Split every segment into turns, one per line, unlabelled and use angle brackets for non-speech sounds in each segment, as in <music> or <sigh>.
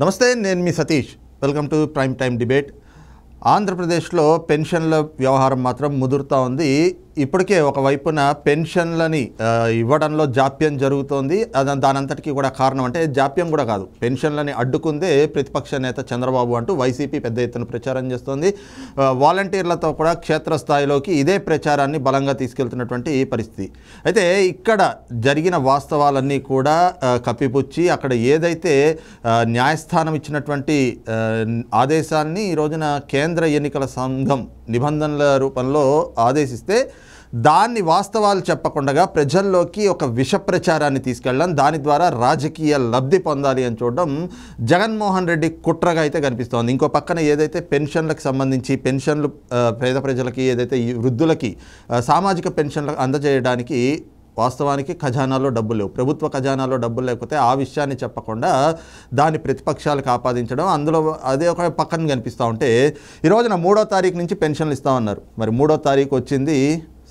నమస్తే నేను మీ Satish welcome to prime time debate ఆంధ్రప్రదేశ్లో పెన్షన్ల వ్యవహారం మాత్రం ముదురుతూ ఉంది ఇప్పటికే ఒకవైపున పెన్షన్లని ఇవ్వడంలో జాప్యం జరుగుతోంది అది దానంతటికీ కూడా కారణం అంటే జాప్యం కూడా కాదు పెన్షన్లని అడ్డుకుందే ప్రతిపక్ష నేత చంద్రబాబు అంటూ వైసీపీ పెద్ద ఎత్తున ప్రచారం చేస్తోంది వాలంటీర్లతో కూడా క్షేత్రస్థాయిలోకి ఇదే ప్రచారాన్ని బలంగా తీసుకెళ్తున్నటువంటి పరిస్థితి అయితే ఇక్కడ జరిగిన వాస్తవాలన్నీ కూడా కప్పిపుచ్చి అక్కడ ఏదైతే న్యాయస్థానం ఇచ్చినటువంటి ఆదేశాన్ని ఈ రోజున కేంద్ర ఎన్నికల సంఘం నిబంధనల రూపంలో ఆదేశిస్తే దాన్ని వాస్తవాలు చెప్పకుండా ప్రజల్లోకి ఒక విష ప్రచారాన్ని తీసుకెళ్ళడం దాని ద్వారా రాజకీయ లబ్ధి పొందాలి అని చూడడం జగన్మోహన్ రెడ్డి కుట్రగా అయితే కనిపిస్తోంది ఇంకో పక్కన ఏదైతే పెన్షన్లకు సంబంధించి పెన్షన్లు పేద ప్రజలకి ఏదైతే వృద్ధులకి సామాజిక పెన్షన్లకు అందజేయడానికి వాస్తవానికి ఖజానాలో డబ్బులు లేవు ప్రభుత్వ ఖజానాలో డబ్బులు లేకపోతే ఆ విషయాన్ని చెప్పకుండా దాని ప్రతిపక్షాలకు ఆపాదించడం అందులో అదే ఒక పక్కన కనిపిస్తూ ఉంటే ఈరోజున మూడో తారీఖు నుంచి పెన్షన్లు ఇస్తామన్నారు మరి మూడో తారీఖు వచ్చింది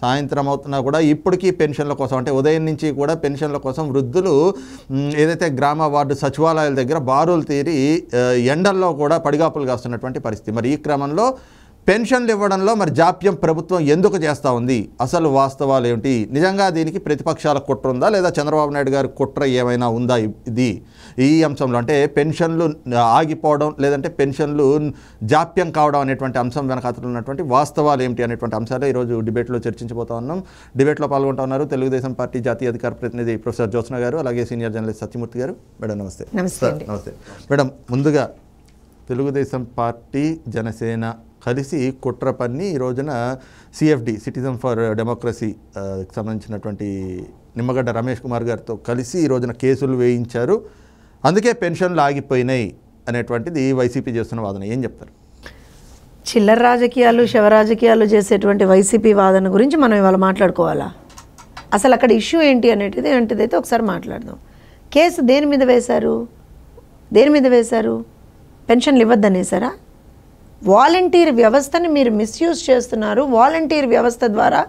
సాయంత్రం అవుతున్నా కూడా ఇప్పటికీ పెన్షన్ల కోసం అంటే ఉదయం నుంచి కూడా పెన్షన్ల కోసం వృద్ధులు ఏదైతే గ్రామ వార్డు సచివాలయాల దగ్గర బారులు తీరి ఎండల్లో కూడా పడిగాపులు కాస్తున్నటువంటి పరిస్థితి మరి ఈ క్రమంలో పెన్షన్లు ఇవ్వడంలో మరి జాప్యం ప్రభుత్వం ఎందుకు చేస్తూ ఉంది అసలు వాస్తవాలు ఏమిటి నిజంగా దీనికి ప్రతిపక్షాల కుట్ర ఉందా లేదా చంద్రబాబు నాయుడు గారి కుట్ర ఏమైనా ఉందా ఇది ఈ అంశంలో అంటే పెన్షన్లు ఆగిపోవడం లేదంటే పెన్షన్లు జాప్యం కావడం అనేటువంటి అంశం వెనక ఉన్నటువంటి వాస్తవాలు ఏమిటి అనేటువంటి అంశాలు ఈరోజు డిబేట్లో చర్చించబోతా ఉన్నాం డిబేట్లో పాల్గొంటా ఉన్నారు తెలుగుదేశం పార్టీ జాతీయ అధికార ప్రతినిధి ప్రొఫెసర్ జ్యోత్న గారు అలాగే సీనియర్ జర్నలిస్ట్ సత్యమూర్తి గారు మేడం నమస్తే నమస్తే నమస్తే మేడం ముందుగా తెలుగుదేశం పార్టీ జనసేన కలిసి కుట్ర పన్ని ఈ రోజున సిఎఫ్డి సిటిజన్ ఫర్ డెమోక్రసీ సంబంధించినటువంటి నిమ్మగడ్డ రమేష్ కుమార్ గారితో కలిసి ఈ రోజున కేసులు వేయించారు అందుకే పెన్షన్లు ఆగిపోయినాయి అనేటువంటిది వైసీపీ చేస్తున్న వాదన ఏం చెప్తారు
చిల్లర రాజకీయాలు శవ రాజకీయాలు చేసేటువంటి వైసీపీ వాదన గురించి మనం ఇవాళ మాట్లాడుకోవాలా అసలు అక్కడ ఇష్యూ ఏంటి అనేటిది ఏంటిదైతే ఒకసారి మాట్లాడదాం కేసు దేని మీద వేశారు దేని మీద వేశారు పెన్షన్లు ఇవ్వద్దనేసారా వాలంటీర్ వ్యవస్థని మీరు మిస్యూజ్ చేస్తున్నారు వాలంటీర్ వ్యవస్థ ద్వారా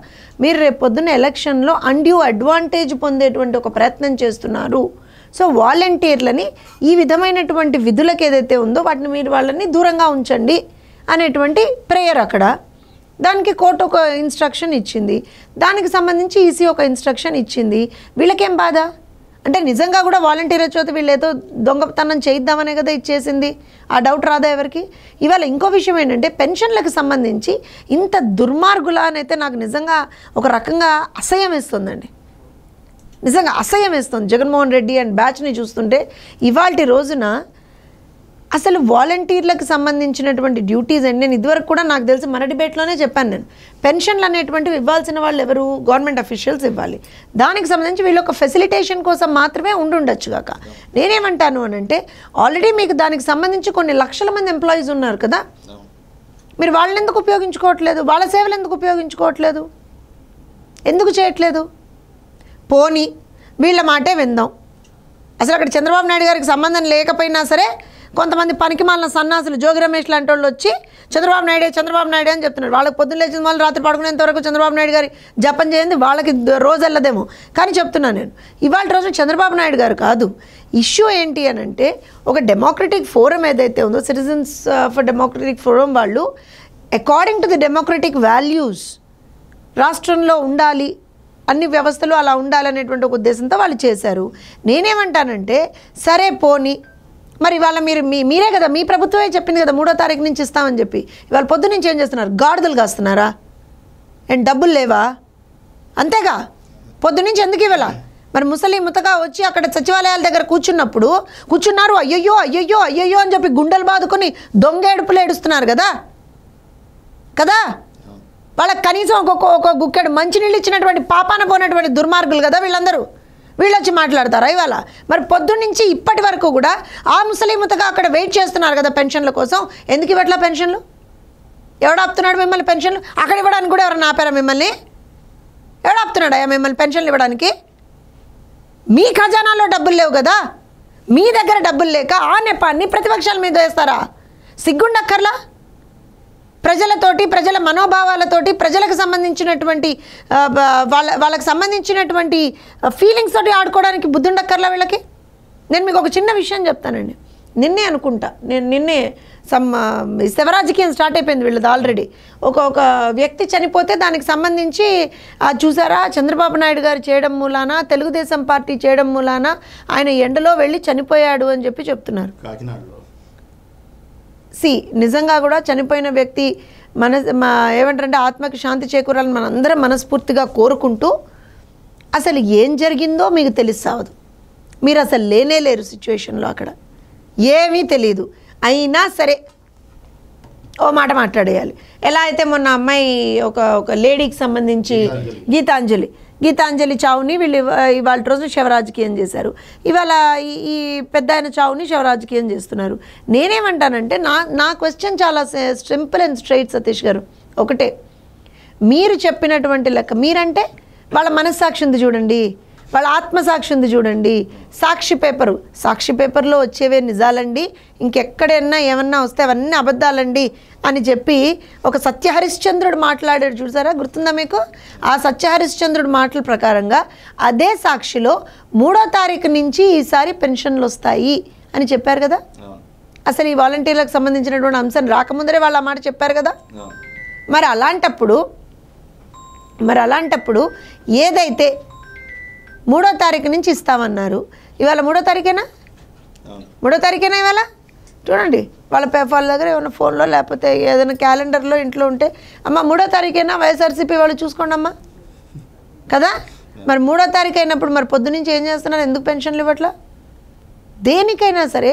మీరు రేపొద్దున ఎలక్షన్లో అన్డ్యూ అడ్వాంటేజ్ పొందేటువంటి ఒక ప్రయత్నం చేస్తున్నారు సో వాలంటీర్లని ఈ విధమైనటువంటి విధులకు ఏదైతే ఉందో వాటిని మీరు వాళ్ళని దూరంగా ఉంచండి అనేటువంటి ప్రేయర్ అక్కడ దానికి కోర్టు ఒక ఇన్స్ట్రక్షన్ ఇచ్చింది దానికి సంబంధించి ఈసీ e ఒక ఇన్స్ట్రక్షన్ ఇచ్చింది వీళ్ళకేం బాధ అంటే నిజంగా కూడా వాలంటీర్ వీళ్ళు ఏదో దొంగతనం చేయిద్దామనే కదా ఇచ్చేసింది ఆ డౌట్ రాదా ఎవరికి ఇవాళ ఇంకో విషయం ఏంటంటే పెన్షన్లకు సంబంధించి ఇంత దుర్మార్గులా అనైతే నాకు నిజంగా ఒక రకంగా అసహ్యం వేస్తుందండి నిజంగా అసహ్యం వేస్తుంది జగన్మోహన్ రెడ్డి అండ్ బ్యాచ్ని చూస్తుంటే ఇవాళ రోజున అసలు వాలంటీర్లకు సంబంధించినటువంటి డ్యూటీస్ అండి నేను ఇదివరకు కూడా నాకు తెలిసి మన డిబేట్లోనే చెప్పాను నేను పెన్షన్లు అనేటువంటివి ఇవ్వాల్సిన వాళ్ళు ఎవరు గవర్నమెంట్ అఫీషియల్స్ ఇవ్వాలి దానికి సంబంధించి వీళ్ళు ఒక ఫెసిలిటేషన్ కోసం మాత్రమే ఉండుండొచ్చు కాక నేనేమంటాను అని అంటే ఆల్రెడీ మీకు దానికి సంబంధించి కొన్ని లక్షల మంది ఎంప్లాయీస్ ఉన్నారు కదా మీరు వాళ్ళని ఎందుకు ఉపయోగించుకోవట్లేదు వాళ్ళ సేవలు ఎందుకు ఉపయోగించుకోవట్లేదు ఎందుకు చేయట్లేదు పోనీ వీళ్ళ మాటే విందాం అసలు అక్కడ చంద్రబాబు నాయుడు గారికి సంబంధం లేకపోయినా సరే కొంతమంది పనికి మాలిన సన్నాసులు జోగి రమేష్ లాంటి వాళ్ళు వచ్చి చంద్రబాబు నాయుడే చంద్రబాబు నాయుడు అని చెప్తున్నారు వాళ్ళకి పొద్దున్న లేచిన వాళ్ళు రాత్రి పడుకునేంత వరకు చంద్రబాబు నాయుడు గారి జపం చేయండి వాళ్ళకి రోజు వెళ్ళదేమో కానీ చెప్తున్నాను నేను ఇవాళ రోజు చంద్రబాబు నాయుడు గారు కాదు ఇష్యూ ఏంటి అని అంటే ఒక డెమోక్రటిక్ ఫోరం ఏదైతే ఉందో సిటిజన్స్ ఫర్ డెమోక్రటిక్ ఫోరం వాళ్ళు according to the democratic values రాష్ట్రంలో ఉండాలి అన్ని వ్యవస్థలు అలా ఉండాలనేటువంటి ఒక ఉద్దేశంతో వాళ్ళు చేశారు నేనేమంటానంటే సరే పోని మరి ఇవాళ మీరు మీ మీరే కదా మీ ప్రభుత్వమే చెప్పింది కదా మూడో తారీఖు నుంచి ఇస్తామని చెప్పి ఇవాళ పొద్దు నుంచి ఏం చేస్తున్నారు గాడిదలు కాస్తున్నారా అండ్ డబ్బులు లేవా అంతేగా పొద్దు నుంచి ఎందుకు ఇవ్వాల మరి ముసలి ముతగా వచ్చి అక్కడ సచివాలయాల దగ్గర కూర్చున్నప్పుడు కూర్చున్నారు అయ్యయ్యో అయ్యయ్యో అయ్యయ్యో అని చెప్పి గుండెలు బాదుకొని దొంగ ఏడుపులు ఏడుస్తున్నారు కదా కదా వాళ్ళకి కనీసం ఒక్కొక్క ఒక్కొక్క గుక్కెడు మంచినీళ్ళు ఇచ్చినటువంటి పాపాన పోయినటువంటి దుర్మార్గులు కదా వీళ్ళందరూ వీళ్ళు వచ్చి మాట్లాడతారా ఇవాళ మరి పొద్దున్నుంచి ఇప్పటి వరకు కూడా ఆ ముసలిముతగా అక్కడ వెయిట్ చేస్తున్నారు కదా పెన్షన్ల కోసం ఎందుకు ఇవ్వట్లా పెన్షన్లు ఎవడు ఆపుతున్నాడు మిమ్మల్ని పెన్షన్లు అక్కడ ఇవ్వడానికి కూడా ఎవరైనా ఆపారా మిమ్మల్ని ఎవడు ఆపుతున్నాడా మిమ్మల్ని పెన్షన్లు ఇవ్వడానికి మీ ఖజానాలో డబ్బులు లేవు కదా మీ దగ్గర డబ్బులు లేక ఆ నెపాన్ని ప్రతిపక్షాల మీద వేస్తారా సిగ్గుండక్కర్లా ప్రజలతోటి ప్రజల మనోభావాలతోటి ప్రజలకు సంబంధించినటువంటి వాళ్ళ వాళ్ళకి సంబంధించినటువంటి ఫీలింగ్స్ తోటి ఆడుకోవడానికి బుద్ధుండక్కర్లా వీళ్ళకి నేను మీకు ఒక చిన్న విషయం చెప్తానండి నిన్నే అనుకుంటా నేను నిన్నే సమ్ శివరాజకీయం స్టార్ట్ అయిపోయింది వీళ్ళది ఆల్రెడీ ఒక ఒక వ్యక్తి చనిపోతే దానికి సంబంధించి చూసారా చంద్రబాబు నాయుడు గారు చేయడం మూలాన తెలుగుదేశం పార్టీ చేయడం మూలాన ఆయన ఎండలో వెళ్ళి చనిపోయాడు అని చెప్పి చెప్తున్నారు సి నిజంగా కూడా చనిపోయిన వ్యక్తి మన ఏమంటారంటే ఆత్మకి శాంతి చేకూరాలని మనందరం మనస్ఫూర్తిగా కోరుకుంటూ అసలు ఏం జరిగిందో మీకు తెలుసావదు మీరు అసలు లేనే లేరు సిచ్యువేషన్లో అక్కడ ఏమీ తెలియదు అయినా సరే ఓ మాట మాట్లాడేయాలి ఎలా అయితే మొన్న అమ్మాయి ఒక ఒక లేడీకి సంబంధించి గీతాంజలి గీతాంజలి చావుని వీళ్ళు ఇవాళ రోజు శివరాజకీయం చేశారు ఇవాళ ఈ పెద్ద ఆయన చావుని శివరాజకీయం చేస్తున్నారు నేనేమంటానంటే నా నా క్వశ్చన్ చాలా సింపుల్ అండ్ స్ట్రైట్ సతీష్ గారు ఒకటే మీరు చెప్పినటువంటి లెక్క మీరంటే వాళ్ళ మనస్సాక్షి ఉంది చూడండి వాళ్ళ ఆత్మసాక్షి ఉంది చూడండి సాక్షి పేపరు సాక్షి పేపర్లో వచ్చేవే నిజాలండి ఇంకెక్కడైనా ఏమన్నా వస్తే అవన్నీ అబద్ధాలండి అని చెప్పి ఒక సత్యహరిశ్చంద్రుడు మాట్లాడాడు చూసారా గుర్తుందా మీకు ఆ సత్యహరిశ్చంద్రుడు మాటల ప్రకారంగా అదే సాక్షిలో మూడో తారీఖు నుంచి ఈసారి పెన్షన్లు వస్తాయి అని చెప్పారు కదా అసలు ఈ వాలంటీర్లకు సంబంధించినటువంటి అంశం రాకముందరే వాళ్ళు ఆ మాట చెప్పారు కదా మరి అలాంటప్పుడు మరి అలాంటప్పుడు ఏదైతే మూడో తారీఖు నుంచి ఇస్తామన్నారు ఇవాళ మూడో తారీఖేనా మూడో తారీఖేనా ఇవాళ చూడండి వాళ్ళ పేపర్ల దగ్గర ఏమైనా ఫోన్లో లేకపోతే ఏదైనా క్యాలెండర్లో ఇంట్లో ఉంటే అమ్మ మూడో తారీఖైనా వైఎస్ఆర్సీపీ వాళ్ళు చూసుకోండి అమ్మా కదా మరి మూడో తారీఖు అయినప్పుడు మరి పొద్దు నుంచి ఏం చేస్తున్నారు ఎందుకు పెన్షన్లు ఇవ్వట్లా దేనికైనా సరే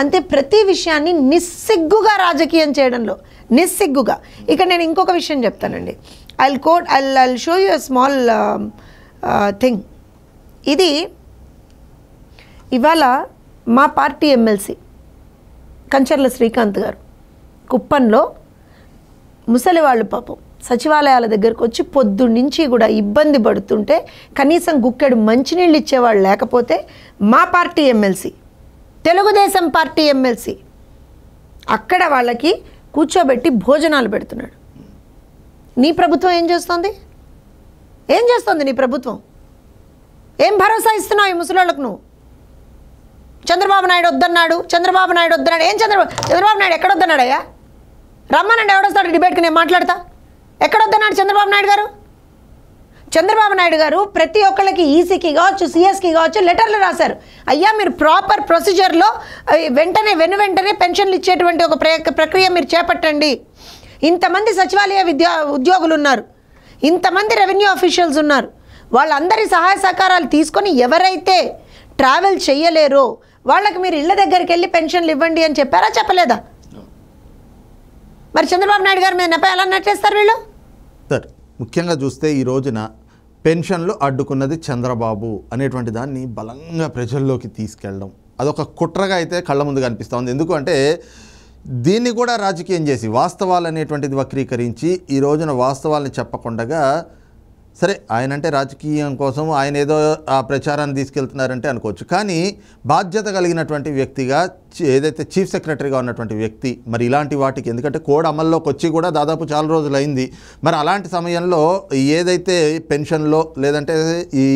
అంతే ప్రతి విషయాన్ని నిస్సిగ్గుగా రాజకీయం చేయడంలో నిస్సిగ్గుగా ఇక నేను ఇంకొక విషయం చెప్తానండి I quote I I show you a small thing ఇది ఇవాళ మా పార్టీ ఎమ్మెల్సీ కంచర్ల శ్రీకాంత్ గారు కుప్పంలో ముసలి వాళ్ళు పాపం సచివాలయాల దగ్గరకు వచ్చి పొద్దు నుంచి కూడా ఇబ్బంది పడుతుంటే కనీసం గుక్కెడు మంచినీళ్ళు ఇచ్చేవాళ్ళు లేకపోతే మా party MLC Telugu Desam party MLC అక్కడ వాళ్ళకి కూర్చోబెట్టి భోజనాలు పెడుతున్నాడు నీ ప్రభుత్వం ఏం చేస్తోంది ఏం చేస్తోంది నీ ప్రభుత్వం ఏం భరోసా ఇస్తున్నావు ఈ ముసలోళ్ళకు నువ్వు చంద్రబాబు నాయుడు వద్దన్నాడు చంద్రబాబు నాయుడు వద్దన్నాడు ఏం చంద్రబాబు చంద్రబాబు నాయుడు ఎక్కడ వద్దన్నాడయ్యా రమ్మనండి ఎవడొస్తాడు డిబేట్కి నేను మాట్లాడతా ఎక్కడ వద్దన్నాడు చంద్రబాబు నాయుడు గారు చంద్రబాబు నాయుడు గారు ప్రతి ఒక్కళ్ళకి ఈసీకి కావచ్చు సిఎస్కి కావచ్చు లెటర్లు రాశారు అయ్యా మీరు ప్రాపర్ ప్రొసీజర్లో వెంటనే వెను వెంటనే పెన్షన్లు ఇచ్చేటువంటి ఒక ప్రక్రియ మీరు చేపట్టండి ఇంతమంది సచివాలయ విద్యా ఉద్యోగులు ఉన్నారు ఇంతమంది రెవెన్యూ అఫీషియల్స్ ఉన్నారు వాళ్ళందరి సహాయ సహకారాలు తీసుకొని ఎవరైతే ట్రావెల్ చేయలేరో వాళ్ళకి మీరు ఇళ్ళ దగ్గరికి వెళ్ళి పెన్షన్లు ఇవ్వండి అని చెప్పారా చెప్పలేదా మరి చంద్రబాబు నాయుడు గారు మీద నెప ఎలా నటిస్తారు వీళ్ళు
సార్ ముఖ్యంగా చూస్తే ఈ రోజున పెన్షన్లు అడ్డుకున్నది చంద్రబాబు అనేటువంటి దాన్ని బలంగా ప్రజల్లోకి తీసుకెళ్ళడం అదొక కుట్రగా అయితే కళ్ళ ముందు కనిపిస్తూ ఉంది ఎందుకంటే దీన్ని కూడా రాజకీయం చేసి వాస్తవాలు అనేటువంటిది వక్రీకరించి ఈ రోజున వాస్తవాలను చెప్పకుండగా సరే ఆయన అంటే రాజకీయం కోసం ఆయన ఏదో ఆ ప్రచారాన్ని తీసుకెళ్తున్నారంటే అనుకోవచ్చు కానీ బాధ్యత కలిగినటువంటి వ్యక్తిగా ఏదైతే చీఫ్ సెక్రటరీగా ఉన్నటువంటి వ్యక్తి మరి ఇలాంటి వాటికి ఎందుకంటే కోడ్ అమల్లోకి వచ్చి కూడా దాదాపు చాలా రోజులు అయింది మరి అలాంటి సమయంలో ఏదైతే పెన్షన్లో లేదంటే ఈ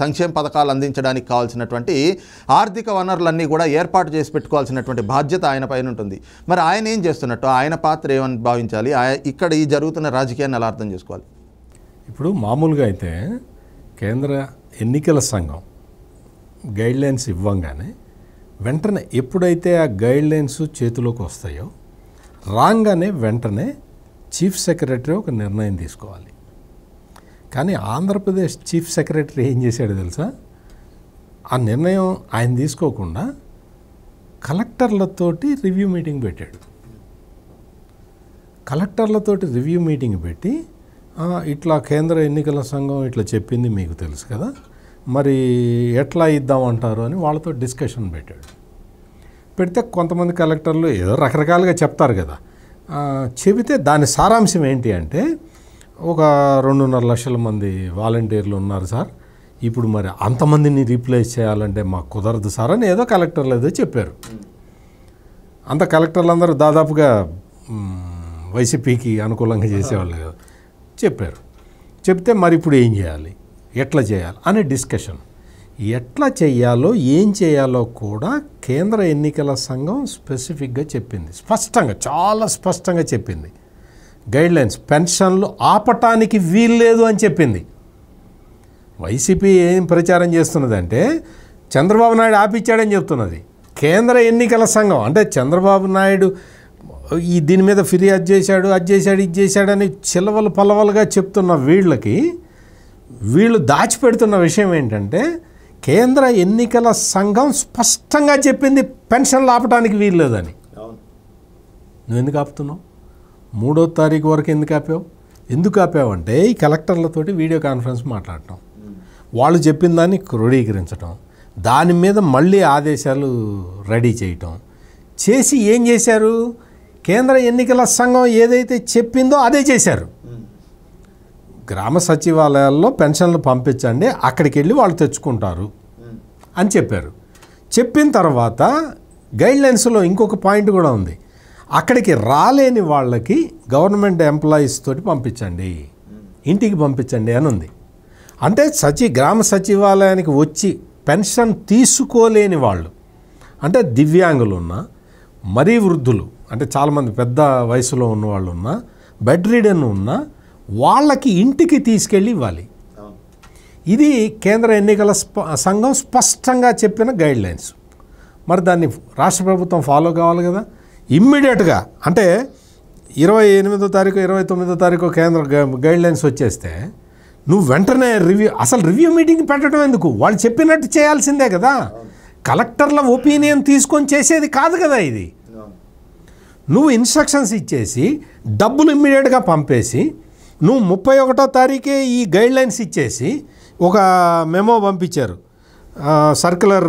సంక్షేమ పథకాలు అందించడానికి కావాల్సినటువంటి ఆర్థిక వనరులన్నీ కూడా ఏర్పాటు చేసి పెట్టుకోవాల్సినటువంటి బాధ్యత ఆయన పైన ఉంటుంది మరి ఆయన ఏం చేస్తున్నట్టు ఆయన పాత్ర ఏమని భావించాలి ఇక్కడ ఈ జరుగుతున్న రాజకీయాన్ని ఎలా అర్థం చేసుకోవాలి
ఇప్పుడు మామూలుగా అయితే కేంద్ర ఎన్నికల సంఘం గైడ్లైన్స్ ఇవ్వంగానే వెంటనే ఎప్పుడైతే ఆ గైడ్లైన్స్ చేతిలోకి వస్తాయో రాగానే వెంటనే చీఫ్ సెక్రటరీ ఒక నిర్ణయం తీసుకోవాలి కానీ ఆంధ్రప్రదేశ్ చీఫ్ సెక్రటరీ ఏం చేశాడు తెలుసా ఆ నిర్ణయం ఆయన తీసుకోకుండా కలెక్టర్లతోటి రివ్యూ మీటింగ్ పెట్టాడు కలెక్టర్లతోటి రివ్యూ మీటింగ్ పెట్టి ఇట్లా కేంద్ర ఎన్నికల సంఘం ఇట్లా చెప్పింది మీకు తెలుసు కదా మరి ఎట్లా ఇద్దామంటారు అని వాళ్ళతో డిస్కషన్ పెట్టాడు పెడితే కొంతమంది కలెక్టర్లు ఏదో రకరకాలుగా చెప్తారు కదా చెబితే దాని సారాంశం ఏంటి అంటే ఒక రెండున్నర లక్షల మంది వాలంటీర్లు ఉన్నారు సార్ ఇప్పుడు మరి అంతమందిని రీప్లేస్ చేయాలంటే మాకు కుదరదు సార్ అని ఏదో కలెక్టర్లు ఏదో చెప్పారు అంత కలెక్టర్లు అందరూ దాదాపుగా వైసీపీకి అనుకూలంగా చేసేవాళ్ళు కదా చెప్పారు చెప్తే మరి ఇప్పుడు ఏం చేయాలి ఎట్లా చేయాలి అనే డిస్కషన్ ఎట్లా చేయాలో ఏం చేయాలో కూడా కేంద్ర ఎన్నికల సంఘం స్పెసిఫిక్గా చెప్పింది స్పష్టంగా చాలా స్పష్టంగా చెప్పింది గైడ్లైన్స్ పెన్షన్లు ఆపటానికి వీల్లేదు అని చెప్పింది వైసీపీ ఏం ప్రచారం చేస్తున్నదంటే చంద్రబాబు నాయుడు ఆపిచ్చాడని చెప్తున్నది కేంద్ర ఎన్నికల సంఘం అంటే చంద్రబాబు నాయుడు ఈ దీని మీద ఫిర్యాదు చేశాడు అది చేశాడు ఇది చేశాడు అని చిలవలు పలవలుగా చెప్తున్న వీళ్ళకి వీళ్ళు దాచిపెడుతున్న విషయం ఏంటంటే కేంద్ర ఎన్నికల సంఘం స్పష్టంగా చెప్పింది పెన్షన్లు ఆపడానికి వీల్లేదని నువ్వు ఎందుకు ఆపుతున్నావు మూడో తారీఖు వరకు ఎందుకు ఆపావు ఎందుకు ఆపావంటే ఈ కలెక్టర్లతోటి వీడియో కాన్ఫరెన్స్ మాట్లాడటం వాళ్ళు చెప్పిన దాన్ని క్రోడీకరించడం దాని మీద మళ్ళీ ఆదేశాలు రెడీ చేయటం చేసి ఏం చేశారు కేంద్ర ఎన్నికల సంఘం ఏదైతే చెప్పిందో అదే చేశారు గ్రామ సచివాలయాల్లో పెన్షన్లు పంపించండి అక్కడికి వెళ్ళి వాళ్ళు తెచ్చుకుంటారు అని చెప్పారు చెప్పిన తర్వాత గైడ్లైన్స్లో ఇంకొక పాయింట్ కూడా ఉంది అక్కడికి రాలేని వాళ్ళకి గవర్నమెంట్ ఎంప్లాయీస్ తోటి పంపించండి ఇంటికి పంపించండి అని ఉంది అంటే సచి గ్రామ సచివాలయానికి వచ్చి పెన్షన్ తీసుకోలేని వాళ్ళు అంటే దివ్యాంగులు ఉన్న మరీ వృద్ధులు అంటే చాలామంది పెద్ద వయసులో ఉన్న వాళ్ళు ఉన్నా బెడ్ రీడన్ ఉన్నా వాళ్ళకి ఇంటికి తీసుకెళ్ళి ఇవ్వాలి ఇది కేంద్ర ఎన్నికల సంఘం స్పష్టంగా చెప్పిన గైడ్ లైన్స్ మరి దాన్ని రాష్ట్ర ప్రభుత్వం ఫాలో కావాలి కదా ఇమ్మీడియట్గా అంటే ఇరవై ఎనిమిదో తారీఖు ఇరవై తొమ్మిదో తారీఖు కేంద్ర గైడ్ లైన్స్ వచ్చేస్తే నువ్వు వెంటనే రివ్యూ అసలు రివ్యూ మీటింగ్ పెట్టడం ఎందుకు వాళ్ళు చెప్పినట్టు చేయాల్సిందే కదా కలెక్టర్ల ఒపీనియన్ తీసుకొని చేసేది కాదు కదా ఇది నువ్వు ఇన్స్ట్రక్షన్స్ ఇచ్చేసి డబ్బులు ఇమ్మీడియట్గా పంపేసి నువ్వు ముప్పై ఒకటో తారీఖే ఈ గైడ్ లైన్స్ ఇచ్చేసి ఒక మెమో పంపించారు circular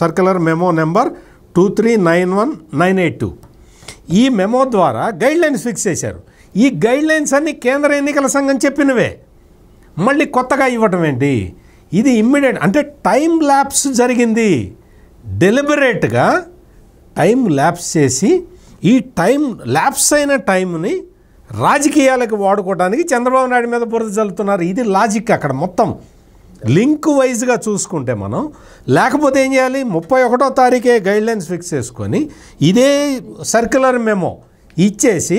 circular memo number two three nine one nine eight two ఈ మెమో ద్వారా గైడ్ లైన్స్ ఫిక్స్ చేశారు ఈ గైడ్ లైన్స్ అన్ని కేంద్ర ఎన్నికల సంఘం చెప్పినవే మళ్ళీ కొత్తగా ఇవ్వటం ఏంటి ఇది ఇమ్మీడియట్ అంటే టైం ల్యాబ్స్ జరిగింది డెలిబరేట్గా టైం ల్యాప్స్ చేసి ఈ టైం ల్యాప్స్ అయిన టైంని రాజకీయాలకు వాడుకోవడానికి చంద్రబాబు నాయుడు మీద బురద చల్లుతున్నారు ఇది లాజిక్ అక్కడ మొత్తం లింక్ వైజ్గా చూసుకుంటే మనం లేకపోతే ఏం చేయాలి ముప్పై ఒకటో తారీఖే గైడ్లైన్స్ ఫిక్స్ చేసుకొని ఇదే సర్క్యులర్ మెమో ఇచ్చేసి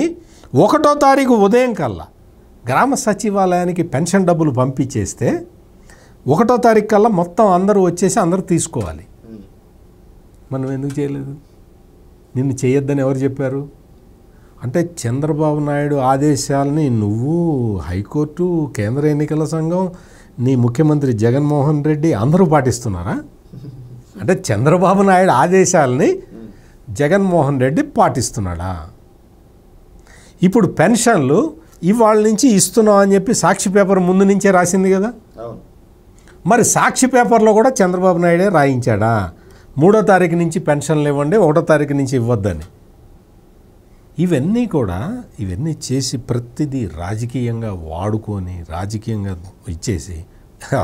ఒకటో తారీఖు ఉదయం కల్లా గ్రామ సచివాలయానికి పెన్షన్ డబ్బులు పంపించేస్తే ఒకటో తారీఖు కల్లా మొత్తం అందరూ వచ్చేసి అందరూ తీసుకోవాలి మనం ఎందుకు చేయలేదు నిన్ను చేయొద్దని ఎవరు చెప్పారు అంటే చంద్రబాబు నాయుడు ఆదేశాలని నువ్వు హైకోర్టు కేంద్ర ఎన్నికల సంఘం నీ ముఖ్యమంత్రి జగన్మోహన్ రెడ్డి అందరూ పాటిస్తున్నారా అంటే చంద్రబాబు నాయుడు ఆదేశాలని జగన్మోహన్ రెడ్డి పాటిస్తున్నాడా ఇప్పుడు పెన్షన్లు ఇవాళ నుంచి ఇస్తున్నాం అని చెప్పి సాక్షి పేపర్ ముందు నుంచే రాసింది కదా మరి సాక్షి పేపర్లో కూడా చంద్రబాబు నాయుడే రాయించాడా మూడో తారీఖు నుంచి పెన్షన్లు ఇవ్వండి ఒకటో తారీఖు నుంచి ఇవ్వద్దని ఇవన్నీ కూడా ఇవన్నీ చేసి ప్రతిదీ రాజకీయంగా వాడుకొని రాజకీయంగా ఇచ్చేసి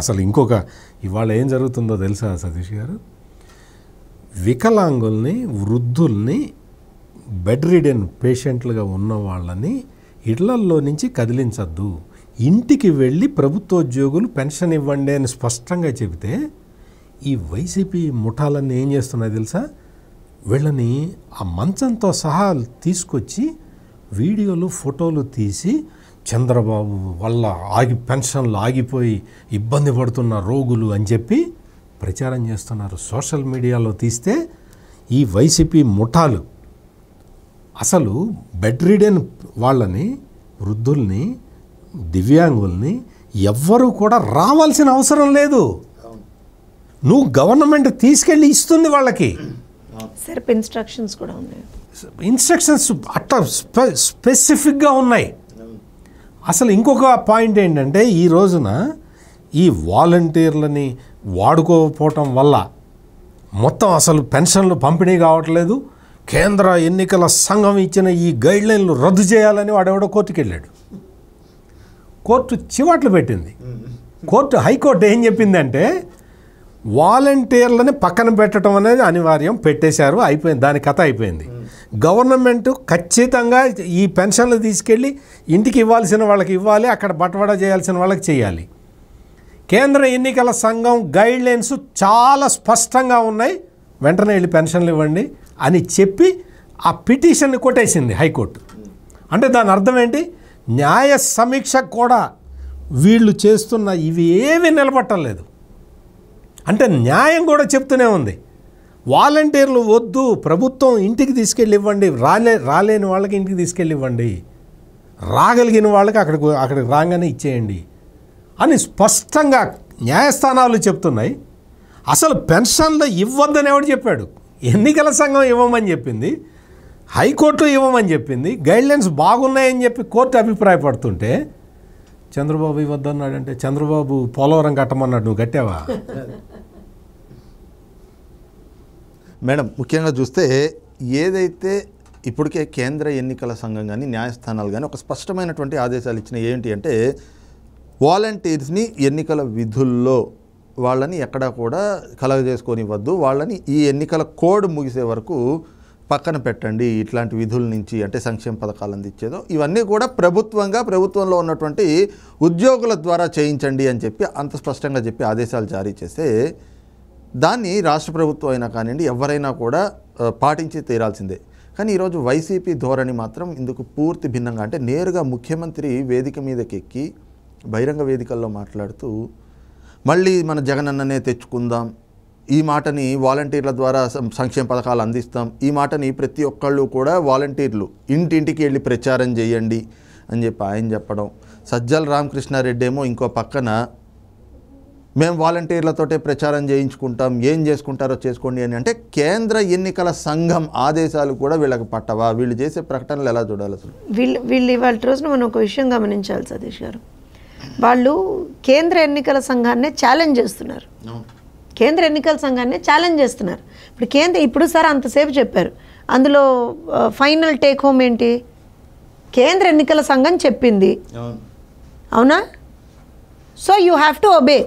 అసలు ఇంకొక ఇవాళ ఏం జరుగుతుందో తెలుసా సతీష్ గారు వికలాంగుల్ని వృద్ధుల్ని బెడ్ రిడెన్ పేషెంట్లుగా ఉన్న వాళ్ళని ఇళ్లల్లో నుంచి కదిలించద్దు ఇంటికి వెళ్ళి ప్రభుత్వోద్యోగులు పెన్షన్ ఇవ్వండి అని స్పష్టంగా చెబితే ఈ వైసీపీ ముఠాలన్నీ ఏం చేస్తున్నాయి తెలుసా వీళ్ళని ఆ మంచంతో సహా తీసుకొచ్చి వీడియోలు ఫోటోలు తీసి చంద్రబాబు వల్ల ఆగి పెన్షన్లు ఆగిపోయి ఇబ్బంది పడుతున్న రోగులు అని చెప్పి ప్రచారం చేస్తున్నారు సోషల్ మీడియాలో తీస్తే ఈ వైసీపీ ముఠాలు అసలు బెడ్ రిడెన్ వాళ్ళని వృద్ధుల్ని దివ్యాంగుల్ని ఎవ్వరూ కూడా రావాల్సిన అవసరం లేదు నువ్వు గవర్నమెంట్ తీసుకెళ్ళి ఇస్తుంది వాళ్ళకి
సార్ ఇన్స్ట్రక్షన్స్ కూడా ఉన్నాయి
ఇన్స్ట్రక్షన్స్ అట్లా స్పె స్పెసిఫిక్గా ఉన్నాయి అసలు ఇంకొక పాయింట్ ఏంటంటే ఈ రోజున ఈ వాలంటీర్లని వాడుకోకపోవటం వల్ల మొత్తం అసలు పెన్షన్లు పంపిణీ కావట్లేదు కేంద్ర ఎన్నికల సంఘం ఇచ్చిన ఈ గైడ్లైన్లు రద్దు చేయాలని వాడెవడో కోర్టుకు వెళ్ళాడు కోర్టు చివాట్లు పెట్టింది కోర్టు హైకోర్టు ఏం చెప్పిందంటే వాలంటీర్లని పక్కన పెట్టడం అనేది అనివార్యం పెట్టేశారు అయిపోయింది దాని కథ అయిపోయింది గవర్నమెంట్ ఖచ్చితంగా ఈ పెన్షన్లు తీసుకెళ్ళి ఇంటికి ఇవ్వాల్సిన వాళ్ళకి ఇవ్వాలి అక్కడ బట్టబడా చేయాల్సిన వాళ్ళకి చేయాలి కేంద్ర ఎన్నికల సంఘం గైడ్లైన్స్ చాలా స్పష్టంగా ఉన్నాయి వెంటనే వెళ్ళి పెన్షన్లు ఇవ్వండి అని చెప్పి ఆ పిటిషన్ని కొట్టేసింది హైకోర్టు అంటే దాని అర్థం ఏంటి న్యాయ సమీక్ష కూడా వీళ్ళు చేస్తున్న ఇవి ఏమీ నిలబట్టలేదు అంటే న్యాయం కూడా చెప్తూనే ఉంది వాలంటీర్లు వద్దు ప్రభుత్వం ఇంటికి తీసుకెళ్ళి ఇవ్వండి రాలే రాలేని వాళ్ళకి ఇంటికి తీసుకెళ్ళి ఇవ్వండి రాగలిగిన వాళ్ళకి అక్కడికి అక్కడికి రాగానే ఇచ్చేయండి అని స్పష్టంగా న్యాయస్థానాలు చెప్తున్నాయి అసలు పెన్షన్లు ఇవ్వద్దని ఎవడు చెప్పాడు ఎన్నికల సంఘం ఇవ్వమని చెప్పింది హైకోర్టు ఇవ్వమని చెప్పింది గైడ్లైన్స్ బాగున్నాయని చెప్పి కోర్టు అభిప్రాయపడుతుంటే చంద్రబాబు ఇవ్వద్దన్నాడంటే చంద్రబాబు పోలవరం కట్టమన్నాడు నువ్వు కట్టావా
మేడం ముఖ్యంగా చూస్తే ఏదైతే ఇప్పటికే కేంద్ర ఎన్నికల సంఘం కానీ న్యాయస్థానాలు కానీ ఒక స్పష్టమైనటువంటి ఆదేశాలు ఇచ్చిన ఏంటి అంటే వాలంటీర్స్ని ఎన్నికల విధుల్లో వాళ్ళని ఎక్కడా కూడా కలగజేసుకొనివ్వద్దు వాళ్ళని ఈ ఎన్నికల కోడ్ ముగిసే వరకు పక్కన పెట్టండి ఇట్లాంటి విధుల నుంచి అంటే సంక్షేమ పథకాలు అందించేదో ఇవన్నీ కూడా ప్రభుత్వంగా ప్రభుత్వంలో ఉన్నటువంటి ఉద్యోగుల ద్వారా చేయించండి అని చెప్పి అంత స్పష్టంగా చెప్పి ఆదేశాలు జారీ చేస్తే దాన్ని రాష్ట్ర ప్రభుత్వం అయినా కానివ్వండి ఎవరైనా కూడా పాటించి తీరాల్సిందే కానీ ఈరోజు వైసీపీ ధోరణి మాత్రం ఇందుకు పూర్తి భిన్నంగా అంటే నేరుగా ముఖ్యమంత్రి వేదిక మీదకెక్కి బహిరంగ వేదికల్లో మాట్లాడుతూ మళ్ళీ మన జగనన్ననే తెచ్చుకుందాం ఈ మాటని వాలంటీర్ల ద్వారా సంక్షేమ పథకాలు అందిస్తాం ఈ మాటని ప్రతి ఒక్కళ్ళు కూడా వాలంటీర్లు ఇంటింటికి వెళ్ళి ప్రచారం చేయండి అని చెప్పి ఆయన చెప్పడం సజ్జల రామకృష్ణారెడ్డి ఏమో ఇంకో పక్కన మేము వాలంటీర్లతోటే ప్రచారం చేయించుకుంటాం ఏం చేసుకుంటారో చేసుకోండి అని అంటే కేంద్ర ఎన్నికల సంఘం ఆదేశాలు కూడా వీళ్ళకి పట్టవా వీళ్ళు చేసే ప్రకటనలు ఎలా చూడాలి అసలు
వీళ్ళు వీళ్ళు ఇవాళ రోజున మనం ఒక విషయం గమనించాలి సతీష్ గారు వాళ్ళు కేంద్ర ఎన్నికల సంఘాన్నే ఛాలెంజ్ చేస్తున్నారు కేంద్ర ఎన్నికల సంఘాన్నే ఛాలెంజ్ చేస్తున్నారు ఇప్పుడు కేంద్ర ఇప్పుడు సార్ అంతసేపు చెప్పారు అందులో ఫైనల్ టేక్ హోమ్ ఏంటి కేంద్ర ఎన్నికల సంఘం చెప్పింది అవునా so you have to obey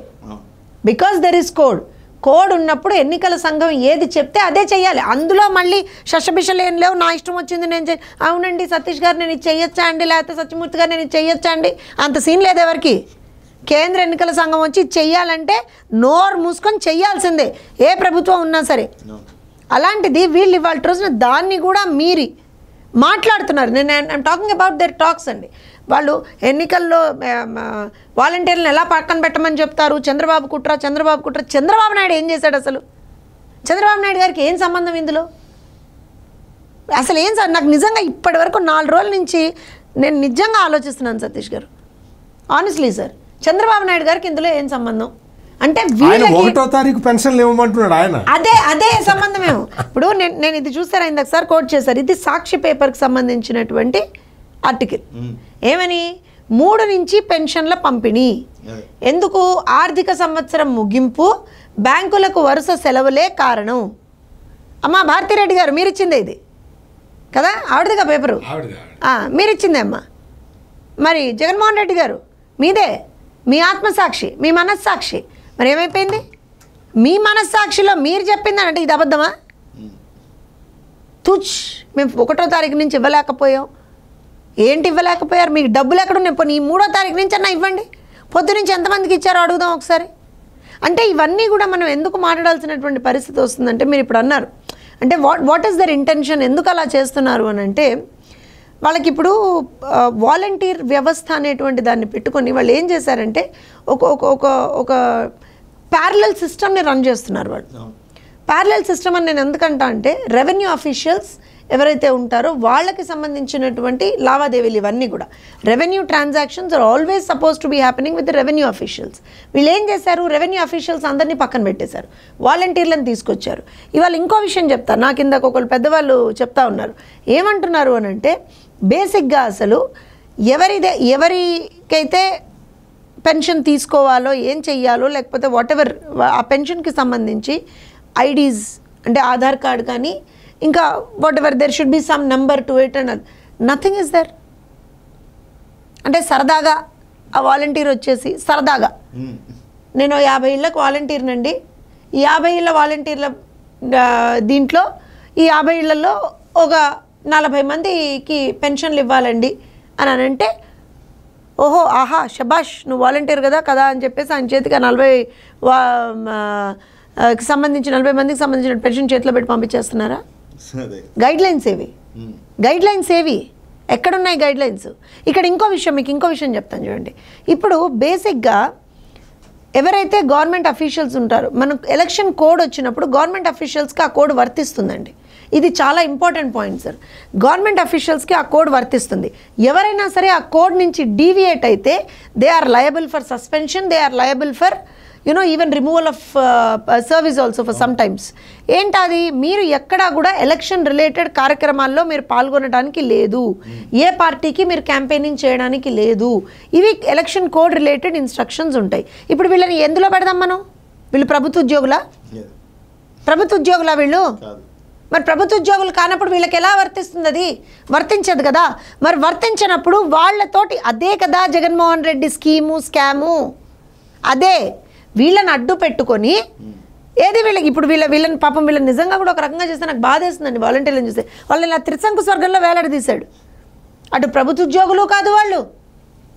because there is code code ఉన్నప్పుడు ఎన్నికల సంఘం ఏది చెప్తే అదే చేయాలి అందులో మళ్ళీ శశభిషలు ఏం లేవు నా ఇష్టం వచ్చింది నేను అవునండి సతీష్ గారు నేను ఇది చేయొచ్చా అండి లేకపోతే సత్యమూర్తి గారు నేను ఇది చేయొచ్చా అండి అంత సీన్ లేదు ఎవరికి కేంద్ర ఎన్నికల సంఘం వచ్చి చెయ్యాలంటే నోరు మూసుకొని చెయ్యాల్సిందే ఏ ప్రభుత్వం ఉన్నా సరే అలాంటిది వీళ్ళు ఇవాళ రోజున దాన్ని కూడా మీరి మాట్లాడుతున్నారు నేను I'm talking about their talks అండి వాళ్ళు ఎన్నికల్లో వాలంటీర్లను ఎలా పక్కన పెట్టమని చెప్తారు చంద్రబాబు కుట్ర చంద్రబాబు కుట్ర చంద్రబాబు నాయుడు ఏం చేశాడు అసలు చంద్రబాబు నాయుడు గారికి ఏం సంబంధం ఇందులో అసలు ఏం సార్ నాకు నిజంగా ఇప్పటి వరకు నాలుగు రోజుల నుంచి నేను నిజంగా ఆలోచిస్తున్నాను సతీష్ గారు ఆనెస్ట్లీ సార్ చంద్రబాబు నాయుడు గారికి ఇందులో ఏం సంబంధం అంటే ఒకటో
తారీఖు పెన్షన్లు ఇవ్వమంటున్నాడు ఆయన
అదే అదే సంబంధమేమో ఇప్పుడు నేను నేను ఇది చూసారా ఇందాక సార్ కోట్ చేశారు ఇది సాక్షి పేపర్కి సంబంధించినటువంటి ఆర్టికల్ ఏమని మూడు నుంచి పెన్షన్ల పంపిణీ ఎందుకు ఆర్థిక సంవత్సరం ముగింపు బ్యాంకులకు వరుస సెలవులే కారణం అమ్మా భారతిరెడ్డి గారు మీరిచ్చింది ఇది కదా ఆవిడదిగా పేపరు మీరిచ్చిందే అమ్మా మరి జగన్మోహన్ రెడ్డి గారు మీదే మీ ఆత్మసాక్షి మీ మనస్సాక్షి మరి ఏమైపోయింది మీ మనస్సాక్షిలో మీరు చెప్పింది అనంటే ఇది అబద్ధమా తుచ్ మేము ఒకటో తారీఖు నుంచి ఇవ్వలేకపోయాం ఏంటి ఇవ్వలేకపోయారు మీకు డబ్బులు ఎక్కడున్నాయి పోనీ ఈ మూడో తారీఖు నుంచి అన్న ఇవ్వండి పొద్దు నుంచి ఎంతమందికి ఇచ్చారో అడుగుదాం ఒకసారి అంటే ఇవన్నీ కూడా మనం ఎందుకు మాట్లాడాల్సినటువంటి పరిస్థితి వస్తుందంటే మీరు ఇప్పుడు అన్నారు అంటే what what is their intention ఎందుకు అలా చేస్తున్నారు అని అంటే వాళ్ళకి ఇప్పుడు వాలంటీర్ వ్యవస్థ అనేటువంటి దాన్ని పెట్టుకొని వాళ్ళు ఏం చేశారంటే ఒక ఒక ఒక ఒక ప్యారలల్ సిస్టమ్ని రన్ చేస్తున్నారు వాళ్ళు ప్యారలల్ సిస్టమ్ అని నేను ఎందుకంటా అంటే రెవెన్యూ అఫీషియల్స్ ఎవరైతే ఉంటారో వాళ్ళకి సంబంధించినటువంటి లావాదేవీలు ఇవన్నీ కూడా revenue transactions are always suppose to be happening with revenue officials వీళ్ళు ఏం చేశారు రెవెన్యూ అఫీషియల్స్ అందరినీ పక్కన పెట్టేశారు వాలంటీర్లను తీసుకొచ్చారు ఇవాళ ఇంకో విషయం చెప్తారు నాకు ఇందాక ఒకళ్ళు పెద్దవాళ్ళు చెప్తా ఉన్నారు ఏమంటున్నారు అని అంటే బేసిక్గా అసలు ఎవరిదే ఎవరికైతే పెన్షన్ తీసుకోవాలో ఏం చెయ్యాలో లేకపోతే వాట్ ఎవర్ ఆ పెన్షన్కి సంబంధించి ఐడీస్ అంటే ఆధార్ కార్డు కానీ ఇంకా whatever there should be some number two eight and nothing is there అంటే సరదాగా ఆ వాలంటీర్ వచ్చేసి సరదాగా hmm. నేను యాభై ఇళ్ళకు వాలంటీర్నండి ఈ యాభై ఇళ్ళ వాలంటీర్ల దీంట్లో ఈ యాభై ఇళ్లలో ఒక నలభై మందికి పెన్షన్లు ఇవ్వాలండి అని అనంటే ఓహో ఆహా శభాష్ నువ్వు వాలంటీర్ కదా కదా అని చెప్పేసి ఆయన చేతికి నలభై వా సంబంధించి నలభై మందికి సంబంధించిన పెన్షన్ చేతిలో పెట్టి పంపించేస్తున్నారా గైడ్ లైన్స్ ఏవి గైడ్ లైన్స్ ఏవి ఎక్కడున్నాయి గైడ్ లైన్స్ ఇక్కడ ఇంకో విషయం మీకు ఇంకో విషయం చెప్తాను చూడండి ఇప్పుడు బేసిక్గా ఎవరైతే గవర్నమెంట్ అఫీషియల్స్ ఉంటారో మనకు ఎలక్షన్ కోడ్ వచ్చినప్పుడు గవర్నమెంట్ అఫీషియల్స్కి ఆ కోడ్ వర్తిస్తుందండి ఇది చాలా ఇంపార్టెంట్ పాయింట్ సార్ గవర్నమెంట్ అఫీషియల్స్కి ఆ కోడ్ వర్తిస్తుంది ఎవరైనా సరే ఆ కోడ్ నుంచి డీవియేట్ అయితే they are liable for suspension they are liable for you know even removal of service also for some times ఏంటది మీరు ఎక్కడా కూడా ఎలక్షన్ రిలేటెడ్ కార్యక్రమాల్లో మీరు పాల్గొనడానికి లేదు ఏ పార్టీకి మీరు క్యాంపెయినింగ్ చేయడానికి లేదు ఇవి ఎలక్షన్ కోడ్ రిలేటెడ్ ఇన్స్ట్రక్షన్స్ ఉంటాయి ఇప్పుడు వీళ్ళని ఎందులో పెడదాం మనం వీళ్ళు ప్రభుత్వ ఉద్యోగులా ప్రభుత్వ ఉద్యోగులా వీళ్ళు మరి ప్రభుత్వ ఉద్యోగులు కానప్పుడు వీళ్ళకి ఎలా వర్తిస్తుంది అది వర్తించదు కదా మరి వర్తించినప్పుడు వాళ్ళతోటి అదే కదా జగన్మోహన్ రెడ్డి స్కీము స్కాము అదే వీళ్ళని అడ్డు పెట్టుకొని ఏది వీళ్ళకి ఇప్పుడు వీళ్ళ వీళ్ళని పాపం వీళ్ళని నిజంగా కూడా ఒక రకంగా చూస్తే నాకు బాధ వేస్తుందండి వాలంటీర్లను చూస్తే వాళ్ళని ఇలా త్రిశంకు స్వర్గంలో వేలాడదీశాడు అటు ప్రభుత్వ ఉద్యోగులు కాదు వాళ్ళు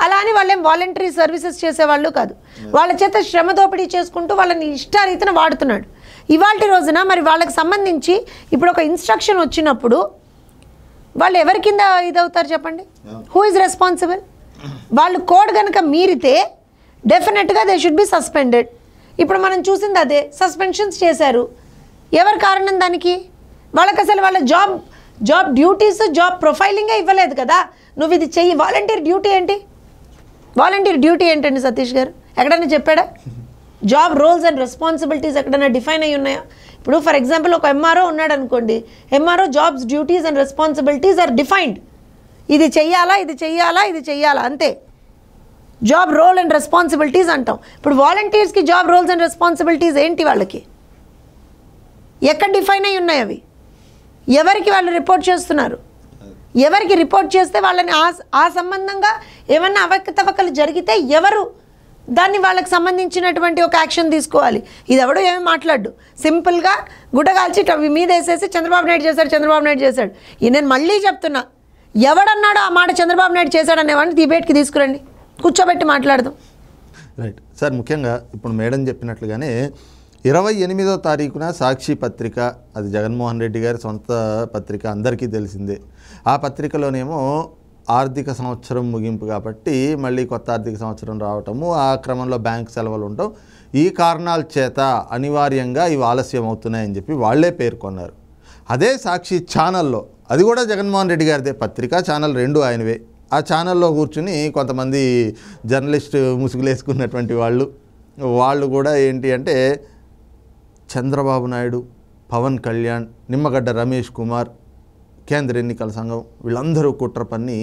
అలా అని వాళ్ళేం వాలంటరీ సర్వీసెస్ చేసేవాళ్ళు కాదు వాళ్ళ చేత శ్రమ దోపిడీ చేసుకుంటూ వాళ్ళని ఇష్టారీతన వాడుతున్నాడు ఇవాళ రోజున మరి వాళ్ళకి సంబంధించి ఇప్పుడు ఒక ఇన్స్ట్రక్షన్ వచ్చినప్పుడు వాళ్ళు ఎవరి కింద ఇదవుతారు చెప్పండి హూ ఇస్ రెస్పాన్సిబుల్ వాళ్ళు కోడ్ కనుక మీరితే డెఫినెట్గా దే షుడ్ బి సస్పెండెడ్ ఇప్పుడు మనం చూసింది అదే సస్పెన్షన్స్ చేశారు ఎవరు కారణం దానికి వాళ్ళకి అసలు వాళ్ళ జాబ్ జాబ్ డ్యూటీస్ జాబ్ ప్రొఫైలింగే ఇవ్వలేదు కదా నువ్వు ఇది చెయ్యి వాలంటీర్ డ్యూటీ ఏంటి వాలంటీర్ డ్యూటీ ఏంటండి సతీష్ గారు ఎక్కడైనా చెప్పాడా జాబ్ రోల్స్ అండ్ రెస్పాన్సిబిలిటీస్ ఎక్కడైనా డిఫైన్ అయి ఉన్నాయా ఇప్పుడు ఫర్ ఎగ్జాంపుల్ ఒక ఎంఆర్ఓ ఉన్నాడు అనుకోండి MRO jobs duties and responsibilities are defined ఇది చెయ్యాలా ఇది చెయ్యాలా ఇది చెయ్యాలా అంతే జాబ్ రోల్ అండ్ రెస్పాన్సిబిలిటీస్ అంటాం ఇప్పుడు వాలంటీర్స్కి జాబ్ రోల్స్ అండ్ రెస్పాన్సిబిలిటీస్ ఏంటి వాళ్ళకి ఎక్కడ డిఫైన్ అయి ఉన్నాయి అవి ఎవరికి వాళ్ళు రిపోర్ట్ చేస్తున్నారు ఎవరికి రిపోర్ట్ చేస్తే వాళ్ళని ఆ ఆ సంబంధంగా ఏమన్నా అవకతవకలు జరిగితే ఎవరు దాన్ని వాళ్ళకి సంబంధించినటువంటి ఒక యాక్షన్ తీసుకోవాలి ఇది ఎవడో ఏమి మాట్లాడు సింపుల్గా అవి మీద వేసేసి చంద్రబాబు నాయుడు చేశాడు చంద్రబాబు నాయుడు చేశాడు నేను మళ్ళీ చెప్తున్నా ఎవడన్నాడో ఆ మాట చంద్రబాబు నాయుడు అనేవాడిని డిబేట్కి తీసుకురండి కూర్చోబెట్టి మాట్లాడదాం
రైట్ సార్ ముఖ్యంగా ఇప్పుడు మేడం చెప్పినట్లుగానే ఇరవై ఎనిమిదో తారీఖున సాక్షి పత్రిక అది జగన్మోహన్ రెడ్డి గారి సొంత పత్రిక అందరికీ తెలిసిందే ఆ పత్రికలోనేమో ఆర్థిక సంవత్సరం ముగింపు కాబట్టి మళ్ళీ కొత్త ఆర్థిక సంవత్సరం రావటము ఆ క్రమంలో బ్యాంక్ సెలవులు ఉండటం ఈ కారణాల చేత అనివార్యంగా ఇవి ఆలస్యం అవుతున్నాయని చెప్పి వాళ్లే పేర్కొన్నారు అదే సాక్షి ఛానల్లో అది కూడా జగన్మోహన్ రెడ్డి గారిదే పత్రిక ఛానల్ రెండు ఆయనవే ఆ ఛానల్లో కూర్చుని కొంతమంది జర్నలిస్ట్ ముసుగులేసుకున్నటువంటి వాళ్ళు వాళ్ళు కూడా ఏంటి అంటే చంద్రబాబు నాయుడు పవన్ కళ్యాణ్ నిమ్మగడ్డ రమేష్ కుమార్ కేంద్ర ఎన్నికల సంఘం వీళ్ళందరూ కుట్ర పన్ని